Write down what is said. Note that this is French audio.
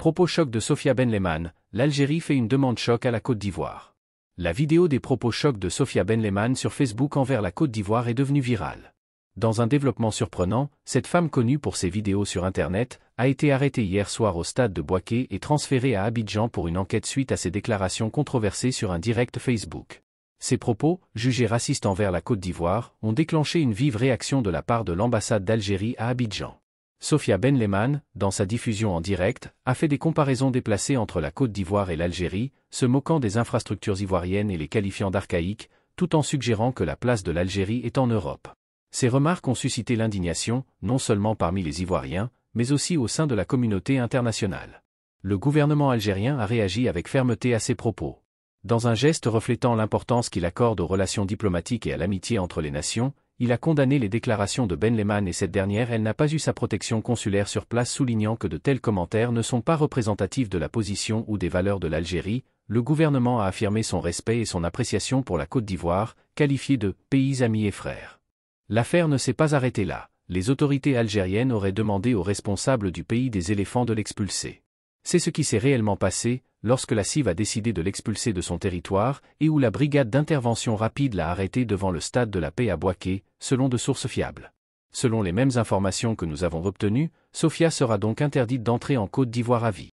Propos choc de Sofia Benleman, l'Algérie fait une demande choc à la Côte d'Ivoire. La vidéo des propos chocs de Sofia Benleman sur Facebook envers la Côte d'Ivoire est devenue virale. Dans un développement surprenant, cette femme connue pour ses vidéos sur Internet a été arrêtée hier soir au stade de Boaké et transférée à Abidjan pour une enquête suite à ses déclarations controversées sur un direct Facebook. Ses propos, jugés racistes envers la Côte d'Ivoire, ont déclenché une vive réaction de la part de l'ambassade d'Algérie à Abidjan. Sophia Ben dans sa diffusion en direct, a fait des comparaisons déplacées entre la Côte d'Ivoire et l'Algérie, se moquant des infrastructures ivoiriennes et les qualifiant d'archaïques, tout en suggérant que la place de l'Algérie est en Europe. Ces remarques ont suscité l'indignation, non seulement parmi les Ivoiriens, mais aussi au sein de la communauté internationale. Le gouvernement algérien a réagi avec fermeté à ces propos. Dans un geste reflétant l'importance qu'il accorde aux relations diplomatiques et à l'amitié entre les nations, il a condamné les déclarations de Ben Lehman et cette dernière elle n'a pas eu sa protection consulaire sur place soulignant que de tels commentaires ne sont pas représentatifs de la position ou des valeurs de l'Algérie, le gouvernement a affirmé son respect et son appréciation pour la Côte d'Ivoire, qualifiée de « pays amis et frères ». L'affaire ne s'est pas arrêtée là, les autorités algériennes auraient demandé aux responsables du pays des éléphants de l'expulser. C'est ce qui s'est réellement passé, lorsque la CIV a décidé de l'expulser de son territoire et où la brigade d'intervention rapide l'a arrêté devant le stade de la paix à Boaké, selon de sources fiables. Selon les mêmes informations que nous avons obtenues, Sofia sera donc interdite d'entrer en Côte d'Ivoire à vie.